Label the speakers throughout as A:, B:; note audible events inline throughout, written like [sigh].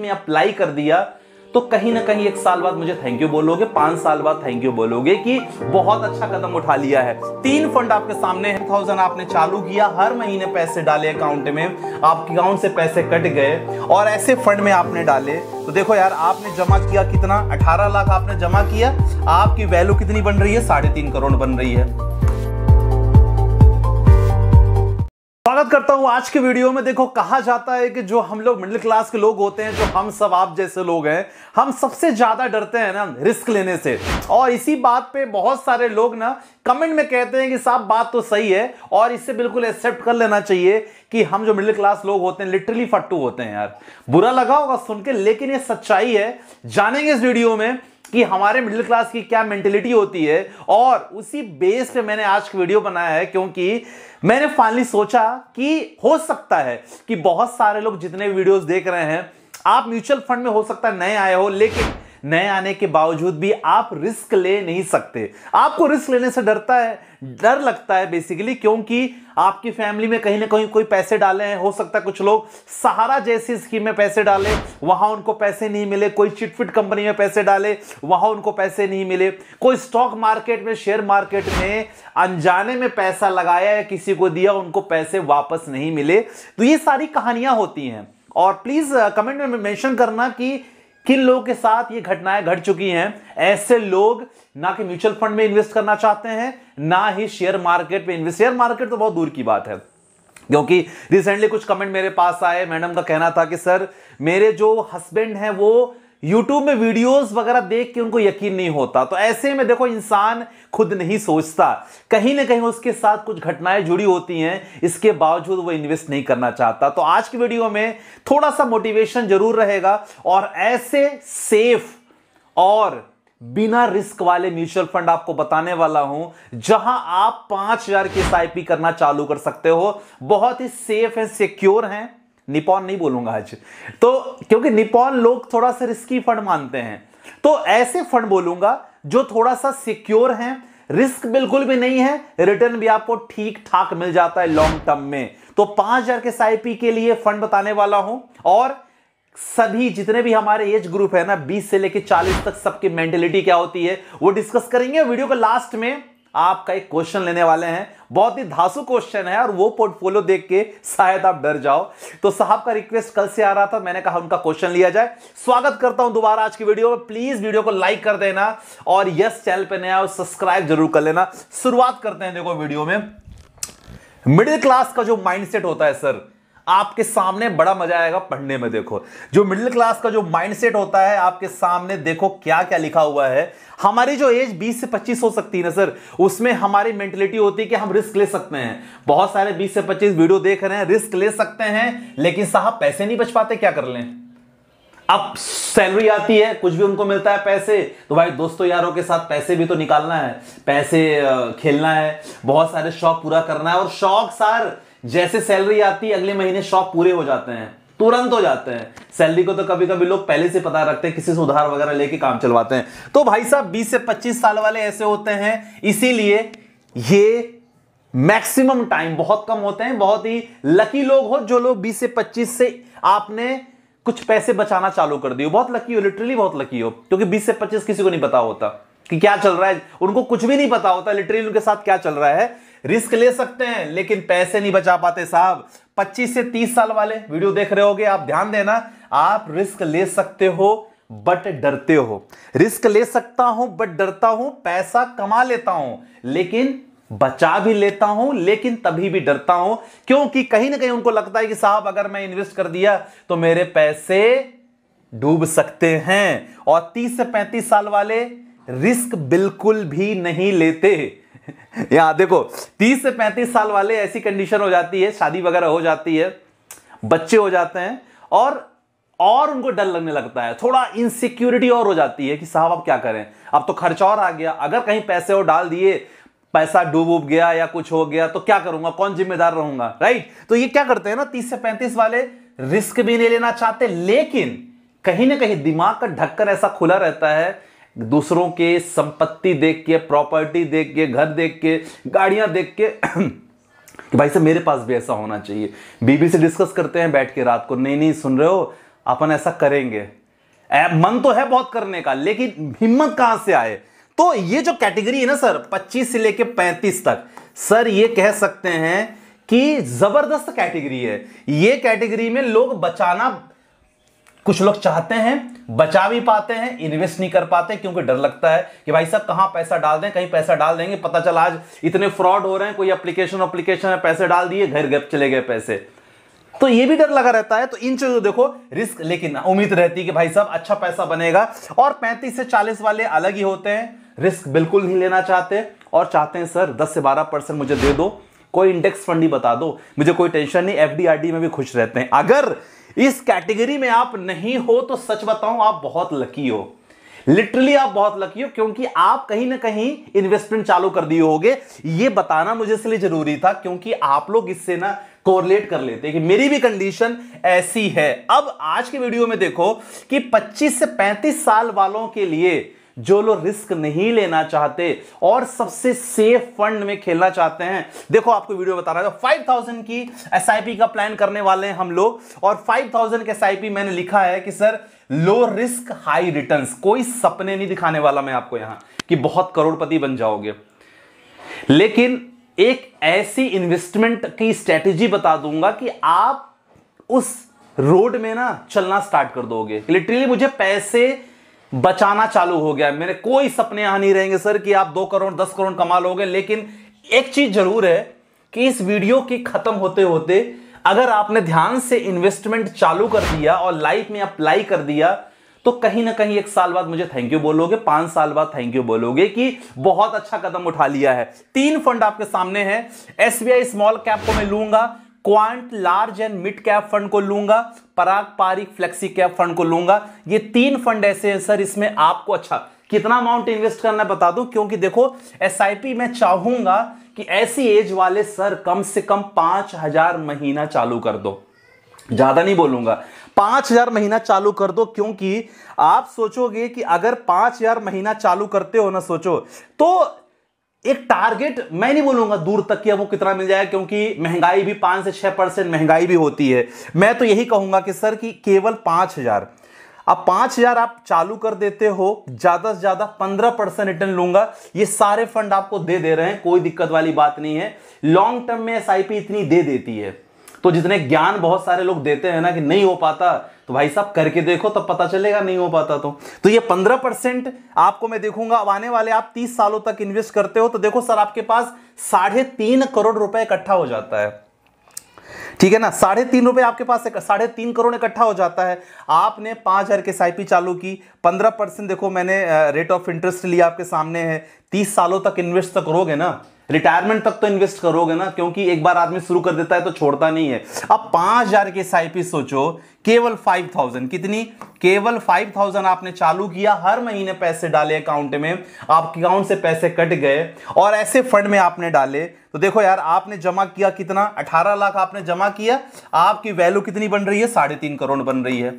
A: में अप्लाई कर दिया तो कहीं ना कहीं एक साल बाद मुझे थैंक यू बोलोगे पांच साल बाद थैंक यू बोलोगे कि बहुत अच्छा कदम उठा लिया है तीन फंड आपके सामने है थाउजेंड आपने चालू किया हर महीने पैसे डाले अकाउंट में आपके अकाउंट से पैसे कट गए और ऐसे फंड में आपने डाले तो देखो यार आपने जमा किया कितना अठारह लाख आपने जमा किया आपकी वैल्यू कितनी बन रही है साढ़े तीन करोड़ बन रही है स्वागत करता हूं आज के वीडियो में देखो कहा जाता है कि जो हम लोग मिडिल क्लास के लोग होते हैं जो हम सब आप जैसे लोग हैं हम सबसे ज्यादा डरते हैं ना रिस्क लेने से और इसी बात पे बहुत सारे लोग ना कमेंट में कहते हैं कि साहब बात तो सही है और इससे बिल्कुल एक्सेप्ट कर लेना चाहिए कि हम जो मिडिल क्लास लोग होते हैं लिटरली फट्टू होते हैं यार बुरा लगा होगा सुन के लेकिन ये सच्चाई है जानेंगे इस वीडियो में कि हमारे मिडिल क्लास की क्या मेंटेलिटी होती है और उसी बेस पे मैंने आज की वीडियो बनाया है क्योंकि मैंने फाइनली सोचा कि हो सकता है कि बहुत सारे लोग जितने वीडियोस देख रहे हैं आप म्यूचुअल फंड में हो सकता है नए आए हो लेकिन नए आने के बावजूद भी आप रिस्क ले नहीं सकते आपको रिस्क लेने से डरता है डर लगता है बेसिकली क्योंकि आपकी फैमिली में कहीं ना कहीं कोई पैसे डाले हैं हो सकता है कुछ लोग सहारा जैसी स्कीम में पैसे डाले वहां उनको पैसे नहीं मिले कोई चिटफिट कंपनी में पैसे डाले वहां उनको पैसे नहीं मिले कोई स्टॉक मार्केट में शेयर मार्केट में अनजाने में पैसा लगाया या किसी को दिया उनको पैसे वापस नहीं मिले तो ये सारी कहानियां होती हैं और प्लीज कमेंट में मेंशन करना कि किन लोगों के साथ ये घटनाएं घट चुकी हैं ऐसे लोग ना कि म्यूचुअल फंड में इन्वेस्ट करना चाहते हैं ना ही शेयर मार्केट में इन्वेस्ट शेयर मार्केट तो बहुत दूर की बात है क्योंकि रिसेंटली कुछ कमेंट मेरे पास आए मैडम का कहना था कि सर मेरे जो हस्बैंड हैं वो यूट्यूब में वीडियोस वगैरह देख के उनको यकीन नहीं होता तो ऐसे में देखो इंसान खुद नहीं सोचता कहीं ना कहीं उसके साथ कुछ घटनाएं जुड़ी होती हैं इसके बावजूद वो इन्वेस्ट नहीं करना चाहता तो आज की वीडियो में थोड़ा सा मोटिवेशन जरूर रहेगा और ऐसे सेफ और बिना रिस्क वाले म्यूचुअल फंड आपको बताने वाला हूं जहां आप पांच हजार के एस करना चालू कर सकते हो बहुत ही सेफ एंड सिक्योर है निपॉन नहीं बोलूंगा आज तो क्योंकि निपॉन लोग थोड़ा सा रिस्की फंड मानते हैं तो ऐसे फंड बोलूंगा जो थोड़ा सा सिक्योर है रिस्क बिल्कुल भी नहीं है रिटर्न भी आपको ठीक ठाक मिल जाता है लॉन्ग टर्म में तो पांच हजार के साईपी के लिए फंड बताने वाला हूं और सभी जितने भी हमारे एज ग्रुप है ना 20 से लेकर 40 तक सबकी मेंटेलिटी क्या होती है वो डिस्कस करेंगे वीडियो के लास्ट में आपका एक क्वेश्चन लेने वाले हैं बहुत ही धासु क्वेश्चन है और वो पोर्टफोलियो देख के शायद आप डर जाओ तो साहब का रिक्वेस्ट कल से आ रहा था मैंने कहा उनका क्वेश्चन लिया जाए स्वागत करता हूं दोबारा आज की वीडियो में प्लीज वीडियो को लाइक कर देना और यस चैनल पर नया सब्सक्राइब जरूर कर लेना शुरुआत करते हैं देखो वीडियो में मिडिल क्लास का जो माइंडसेट होता है सर आपके सामने बड़ा मजा आएगा पढ़ने में देखो जो मिडिल क्लास का जो माइंडसेट होता है आपके सामने देखो क्या क्या लिखा हुआ है हमारी जो एज 20 से 25 हो सकती है ना सर उसमें हमारी मेंटेलिटी होती है कि हम रिस्क ले सकते हैं बहुत सारे 20 से 25 वीडियो देख रहे हैं रिस्क ले सकते हैं लेकिन साहब पैसे नहीं बच पाते क्या कर लें अब सैलरी आती है कुछ भी उनको मिलता है पैसे तो भाई दोस्तों यारों के साथ पैसे भी तो निकालना है पैसे खेलना है बहुत सारे शौक पूरा करना है और शौक सार जैसे सैलरी आती है अगले महीने शॉप पूरे हो जाते हैं तुरंत हो जाते हैं सैलरी को तो कभी कभी लोग पहले से पता रखते हैं किसी से उधार वगैरह लेके काम चलवाते हैं तो भाई साहब 20 से 25 साल वाले ऐसे होते हैं इसीलिए ये मैक्सिमम टाइम बहुत कम होते हैं बहुत ही लकी लोग हो जो लोग 20 से 25 से आपने कुछ पैसे बचाना चालू कर दिए बहुत लकी हो लिटरली बहुत लकी हो क्योंकि 20 से 25 किसी को नहीं पता होता कि क्या चल रहा है उनको कुछ भी नहीं पता होता लिटरली उनके साथ क्या चल रहा है रिस्क ले सकते हैं लेकिन पैसे नहीं बचा पाते साहब 25 से 30 साल वाले वीडियो देख रहे होगे आप ध्यान देना आप रिस्क ले सकते हो बट डरते हो रिस्क ले सकता हूं बट डरता हूं पैसा कमा लेता हूं लेकिन बचा भी लेता हूं लेकिन तभी भी डरता हूं क्योंकि कहीं ना कहीं उनको लगता है कि साहब अगर मैं इन्वेस्ट कर दिया तो मेरे पैसे डूब सकते हैं और 30 से 35 साल वाले रिस्क बिल्कुल भी नहीं लेते [laughs] यहां देखो तीस से पैंतीस साल वाले ऐसी कंडीशन हो जाती है शादी वगैरह हो जाती है बच्चे हो जाते हैं और और उनको डर लगने लगता है थोड़ा इनसिक्योरिटी और हो जाती है कि साहब अब क्या करें अब तो खर्च और आ गया अगर कहीं पैसे और डाल दिए पैसा डूब उब गया या कुछ हो गया तो क्या करूंगा कौन जिम्मेदार रहूंगा राइट तो ये क्या करते हैं ना तीस से पैंतीस वाले रिस्क भी नहीं लेना चाहते लेकिन कहीं ना कहीं दिमाग का ढक्कर ऐसा खुला रहता है दूसरों के संपत्ति देख के प्रॉपर्टी देख के घर देख के गाड़ियां देख के कि भाई साहब मेरे पास भी ऐसा होना चाहिए बीबी से डिस्कस करते हैं बैठ के रात को नहीं नहीं सुन रहे हो अपन ऐसा करेंगे मन तो है बहुत करने का लेकिन हिम्मत कहां से आए तो ये जो कैटेगरी है ना सर 25 से लेके 35 तक सर ये कह सकते हैं कि जबरदस्त कैटेगरी है ये कैटेगरी में लोग बचाना कुछ लोग चाहते हैं बचा भी पाते हैं इन्वेस्ट नहीं कर पाते क्योंकि डर लगता है कि भाई साहब कहां पैसा डाल दें कहीं पैसा डाल देंगे पता चला आज इतने फ्रॉड हो रहे हैं कोई एप्लीकेशन अप्लीकेशन है पैसे डाल दिए घर घर चले गए पैसे तो ये भी डर लगा रहता है तो इन चीजों देखो रिस्क लेकिन उम्मीद रहती है कि भाई साहब अच्छा पैसा बनेगा और पैंतीस से चालीस वाले अलग ही होते हैं रिस्क बिल्कुल नहीं लेना चाहते और चाहते हैं सर दस से बारह परसेंट मुझे दे दो कोई इंडेक्स फंड ही बता दो मुझे कोई टेंशन नहीं एफ में भी खुश रहते हैं अगर इस कैटेगरी में आप नहीं हो तो सच बताऊं आप बहुत लकी हो लिटरली आप बहुत लकी हो क्योंकि आप कहीं ना कहीं इन्वेस्टमेंट चालू कर दिए होगे ये बताना मुझे इसलिए जरूरी था क्योंकि आप लोग इससे ना कोरलेट कर लेते हैं कि मेरी भी कंडीशन ऐसी है अब आज के वीडियो में देखो कि 25 से 35 साल वालों के लिए जो लोग रिस्क नहीं लेना चाहते और सबसे सेफ फंड में खेलना चाहते हैं देखो आपको वीडियो बता रहा था फाइव थाउजेंड की एस का प्लान करने वाले हैं हम लोग और फाइव थाउजेंड के एस मैंने लिखा है कि sir low risk high returns कोई सपने नहीं दिखाने वाला मैं आपको यहां कि बहुत करोड़पति बन जाओगे लेकिन एक ऐसी इन्वेस्टमेंट की स्ट्रेटेजी बता दूंगा कि आप उस रोड में ना चलना स्टार्ट कर दोगे लिटरली मुझे पैसे बचाना चालू हो गया मेरे कोई सपने यहां नहीं रहेंगे सर कि आप दो करोड़ दस करोड़ कमा लोगे लेकिन एक चीज जरूर है कि इस वीडियो की खत्म होते होते अगर आपने ध्यान से इन्वेस्टमेंट चालू कर दिया और लाइफ में अप्लाई कर दिया तो कहीं ना कहीं एक साल बाद मुझे थैंक यू बोलोगे पांच साल बाद थैंक यू बोलोगे कि बहुत अच्छा कदम उठा लिया है तीन फंड आपके सामने हैं एसबीआई स्मॉल कैप को मैं लूंगा Quant large and mid cap fund को लूंगा Parag Parikh flexi cap fund को लूंगा ये तीन फंड ऐसे हैं सर इसमें आपको अच्छा कितना अमाउंट इन्वेस्ट करना बता दूं क्योंकि देखो एस मैं चाहूंगा कि ऐसी एज वाले सर कम से कम पांच हजार महीना चालू कर दो ज्यादा नहीं बोलूंगा पांच हजार महीना चालू कर दो क्योंकि आप सोचोगे कि अगर पांच हजार महीना चालू करते हो ना सोचो तो एक टारगेट मैं नहीं बोलूंगा दूर तक कि वो कितना मिल जाएगा क्योंकि महंगाई भी पांच से छह परसेंट महंगाई भी होती है मैं तो यही कहूंगा कि सर कि केवल पांच हज़ार अब पांच हज़ार आप चालू कर देते हो ज़्यादा से ज़्यादा पंद्रह परसेंट रिटर्न लूंगा ये सारे फंड आपको दे दे रहे हैं कोई दिक्कत वाली बात नहीं है लॉन्ग टर्म में एस इतनी दे देती है तो जितने ज्ञान बहुत सारे लोग देते हैं ना कि नहीं हो पाता तो भाई साहब करके देखो तब पता चलेगा नहीं हो पाता तो तो ये पंद्रह परसेंट आपको मैं देखूंगा अब आने वाले आप तीस सालों तक इन्वेस्ट करते हो तो देखो सर आपके पास साढ़े तीन करोड़ रुपए इकट्ठा हो जाता है ठीक है ना साढ़े तीन रुपए आपके पास साढ़े तीन करोड़ इकट्ठा हो जाता है आपने पांच हजार के साइपी चालू की पंद्रह परसेंट देखो मैंने रेट ऑफ इंटरेस्ट लिया आपके सामने है तीस सालों तक इन्वेस्ट तो करोगे ना रिटायरमेंट तक तो इन्वेस्ट करोगे ना क्योंकि एक बार आदमी शुरू कर देता है तो छोड़ता नहीं है अब पांच हजार की एस सोचो केवल फाइव थाउजेंड कितनी केवल फाइव थाउजेंड आपने चालू किया हर महीने पैसे डाले अकाउंट में आपके अकाउंट से पैसे कट गए और ऐसे फंड में आपने डाले तो देखो यार आपने जमा किया कितना अठारह लाख आपने जमा किया आपकी वैल्यू कितनी बन रही है साढ़े तीन करोड़ बन रही है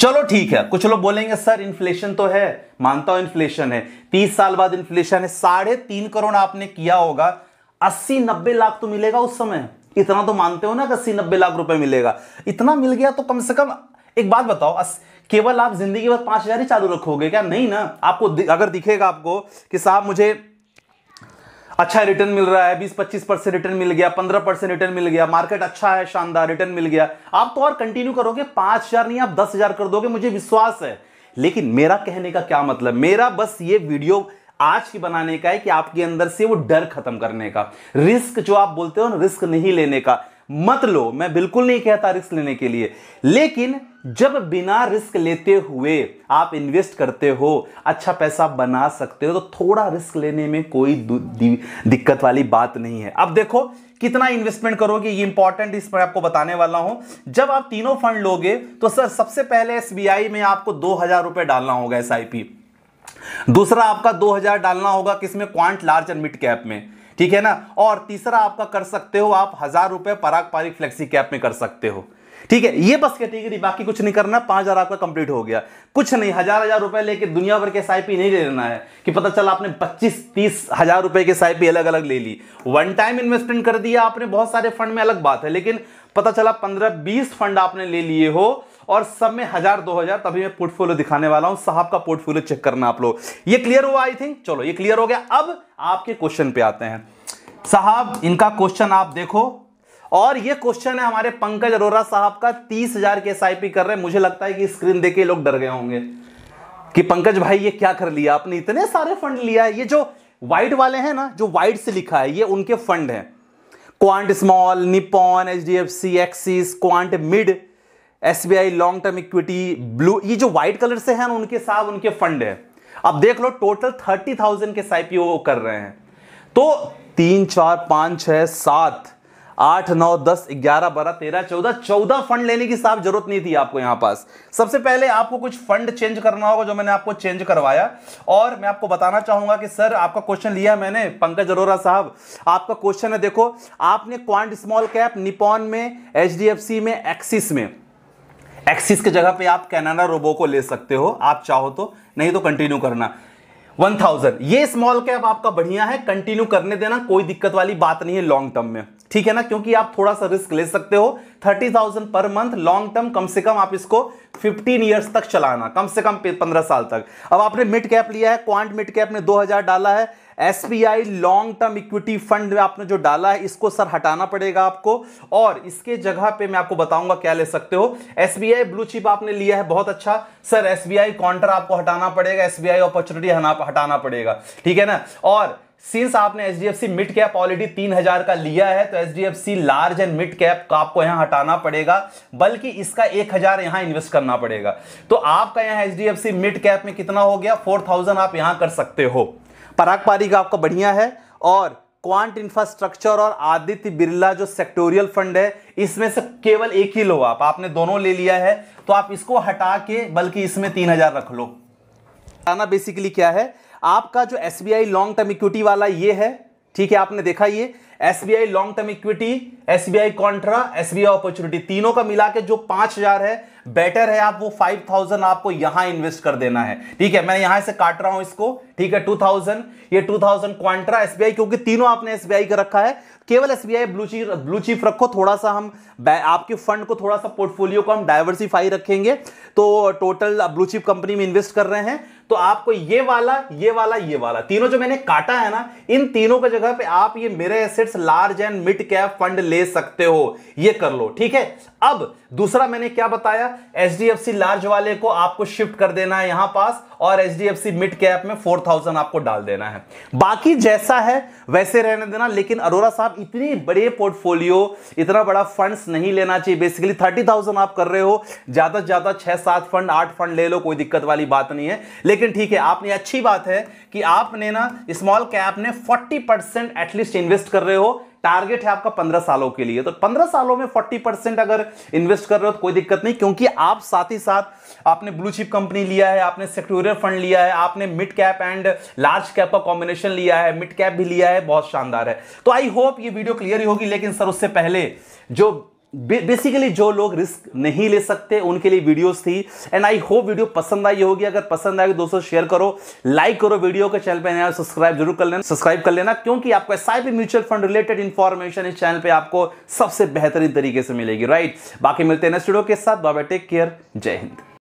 A: चलो ठीक है कुछ लोग बोलेंगे सर इन्फ्लेशन तो है मानता हूं इन्फ्लेशन है तीस साल बाद इन्फ्लेशन है साढ़े तीन करोड़ आपने किया होगा अस्सी नब्बे लाख तो मिलेगा उस समय इतना तो मानते हो ना कि अस्सी नब्बे लाख रुपए मिलेगा इतना मिल गया तो कम से कम एक बात बताओ केवल आप जिंदगी भर पांच हजार ही चालू रखोगे क्या नहीं ना आपको दि, अगर दिखेगा आपको कि साहब मुझे अच्छा रिटर्न मिल रहा है बीस पच्चीस परसेंट रिटर्न मिल गया पंद्रह परसेंट रिटर्न मिल गया मार्केट अच्छा है शानदार रिटर्न मिल गया आप तो और कंटिन्यू करोगे पांच हजार नहीं आप दस हजार कर दोगे मुझे विश्वास है लेकिन मेरा कहने का क्या मतलब मेरा बस ये वीडियो आज की बनाने का है कि आपके अंदर से वो डर खत्म करने का रिस्क जो आप बोलते हो ना रिस्क नहीं लेने का मत लो मैं बिल्कुल नहीं कहता रिस्क लेने के लिए लेकिन जब बिना रिस्क लेते हुए आप इन्वेस्ट करते हो अच्छा पैसा बना सकते हो तो थोड़ा रिस्क लेने में कोई दिक्कत वाली बात नहीं है अब देखो कितना इन्वेस्टमेंट करोगे ये इंपॉर्टेंट इस पर आपको बताने वाला हूं जब आप तीनों फंड लोगे तो सर सबसे पहले एस में आपको दो हजार रुपए डालना होगा एस दूसरा आपका दो हजार डालना होगा किसमें Quant large and mid cap में ठीक है ना और तीसरा आपका कर सकते हो आप हजार रुपए पराग पारिक फ्लेक्सी कैप में कर सकते हो ठीक है ये बस कैटेगरी बाकी कुछ नहीं करना पांच हजार आपका कंप्लीट हो गया कुछ नहीं हजार हजार रुपए लेके दुनिया भर के एस नहीं ले लेना है कि पता चला आपने पच्चीस तीस हजार रुपए के साइपी अलग अलग ले ली वन टाइम इन्वेस्टमेंट कर दिया आपने बहुत सारे फंड में अलग बात है लेकिन पता चला पंद्रह बीस फंड आपने ले लिए हो और सब में हजार दो हजार तभी मैं पोर्टफोलियो दिखाने वाला हूं साहब का पोर्टफोलियो चेक करना आप लोग ये क्लियर हुआ आई थिंक चलो ये क्लियर हो गया अब आपके क्वेश्चन पे आते हैं साहब इनका क्वेश्चन आप देखो और ये क्वेश्चन है हमारे पंकज अरोरा साहब का तीस हजार के एस कर रहे हैं मुझे लगता है कि स्क्रीन देखे लोग डर गए होंगे कि पंकज भाई ये क्या कर लिया आपने इतने सारे फंड लिया है ये जो वाइट वाले हैं ना जो वाइट से लिखा है ये उनके फंड हैं Quant small Nippon H D F C Axis Quant mid S B I long term equity blue ये जो व्हाइट कलर से है ना उनके साथ उनके फंड है अब देख लो टोटल थर्टी थाउजेंड के साइपीओ कर रहे हैं तो तीन चार पांच छह सात आठ नौ दस ग्यारह बारह तेरह चौदह चौदह फंड लेने की साफ जरूरत नहीं थी आपको यहां पास सबसे पहले आपको कुछ फंड चेंज करना होगा जो मैंने आपको चेंज करवाया और मैं आपको बताना चाहूंगा कि सर आपका क्वेश्चन लिया मैंने पंकज अरोरा साहब आपका क्वेश्चन है देखो आपने क्वांट स्मॉल कैप निपॉन में एच में एक्सिस में एक्सिस के जगह पे आप कैनाडा रोबो को ले सकते हो आप चाहो तो नहीं तो कंटिन्यू करना 1000 ये स्मॉल कैप आपका बढ़िया है कंटिन्यू करने देना कोई दिक्कत वाली बात नहीं है लॉन्ग टर्म में ठीक है ना क्योंकि आप थोड़ा सा रिस्क ले सकते हो thirty thousand per month long term कम से कम आप इसको फिफ्टीन इयर्स तक चलाना कम से कम पंद्रह साल तक अब आपने मिड कैप लिया है क्वांट मिड कैप ने 2000 डाला है SBI long term equity fund में आपने जो डाला है इसको सर हटाना पड़ेगा आपको और इसके जगह पे मैं आपको बताऊंगा क्या ले सकते हो एसबीआई ब्लू चिप आपने लिया है बहुत अच्छा सर एसबीआई काउंटर आपको हटाना पड़ेगा एसबीआई अपॉर्चुनिटी हटाना पड़ेगा ठीक है ना और सिंस आपने H D F C mid cap already तीन हजार का लिया है तो H D F C large and mid cap का आपको यहां हटाना पड़ेगा बल्कि इसका एक हजार यहां इन्वेस्ट करना पड़ेगा तो आपका यहां H D F C mid cap में कितना हो गया फोर थाउजेंड आप यहां कर सकते हो पराग पारी का आपका बढ़िया है और क्वांट इंफ्रास्ट्रक्चर और आदित्य बिरला जो सेक्टोरियल फंड है इसमें से केवल एक ही लो आप आपने दोनों ले लिया है तो आप इसको हटा के बल्कि इसमें तीन हजार रख लो आना बेसिकली क्या है आपका जो एस लॉन्ग टर्म इक्विटी वाला ये है ठीक है आपने देखा ये S long term equity S B contra S opportunity तीनों का मिला के जो पांच हजार है बेटर है आप वो फाइव थाउजेंड आपको यहां इन्वेस्ट कर देना है ठीक है मैं यहां से काट रहा हूं इसको ठीक है टू थाउजेंड ये टू थाउजेंड क्वांट्रा एसबीआई क्योंकि तीनों आपने आई का रखा है केवल S blue chip blue chip रखो थोड़ा सा हम आपके फंड को थोड़ा सा पोर्टफोलियो को हम डाइवर्सिफाई रखेंगे तो टोटल ब्लू चीफ कंपनी में इन्वेस्ट कर रहे हैं तो आपको ये वाला ये वाला ये वाला तीनों जो मैंने काटा है ना इन तीनों का जगह पे आप ये मेरे assets large and mid cap fund ले सकते हो ये कर लो ठीक है अब दूसरा मैंने क्या बताया एच लार्ज वाले को आपको शिफ्ट कर देना है यहां पास और एच मिड कैप में थाउजेंड आपको डाल देना है बाकी जैसा है वैसे रहने देना लेकिन अरोरा साहब इतनी बड़े पोर्टफोलियो इतना बड़ा फंड्स नहीं लेना चाहिए बेसिकली थाउजेंड आप कर रहे हो ज्यादा से ज्यादा छह सात फंड आठ फंड ले लो कोई दिक्कत वाली बात नहीं है लेकिन लेकिन ठीक है आपने अच्छी बात है कि आपने ना स्मॉल कैप ने 40 परसेंट एटलीस्ट इन्वेस्ट कर रहे हो टारगेट है आपका पंद्रह सालों के लिए तो पंद्रह सालों में फोर्टी परसेंट अगर इन्वेस्ट कर रहे हो तो कोई दिक्कत नहीं क्योंकि आप साथ ही साथ आपने ब्लू चिप कंपनी लिया है आपने सेक्टोरियल फंड लिया है आपने mid cap and large cap का कॉम्बिनेशन लिया है मिड कैप भी लिया है बहुत शानदार है तो आई होप ये वीडियो क्लियर ही होगी लेकिन सर उससे पहले जो बेसिकली जो लोग रिस्क नहीं ले सकते उनके लिए वीडियोस थी एंड आई होप वीडियो पसंद आई होगी अगर पसंद आएगी तो दोस्तों शेयर करो लाइक करो वीडियो के चैनल पे नया सब्सक्राइब जरूर कर लेना सब्सक्राइब कर लेना क्योंकि आपको S mutual fund related information इस चैनल पे आपको सबसे बेहतरीन तरीके से मिलेगी राइट बाकी मिलते हैं नेक्स्ट वीडियो के साथ बाबा टेक केयर जय हिंद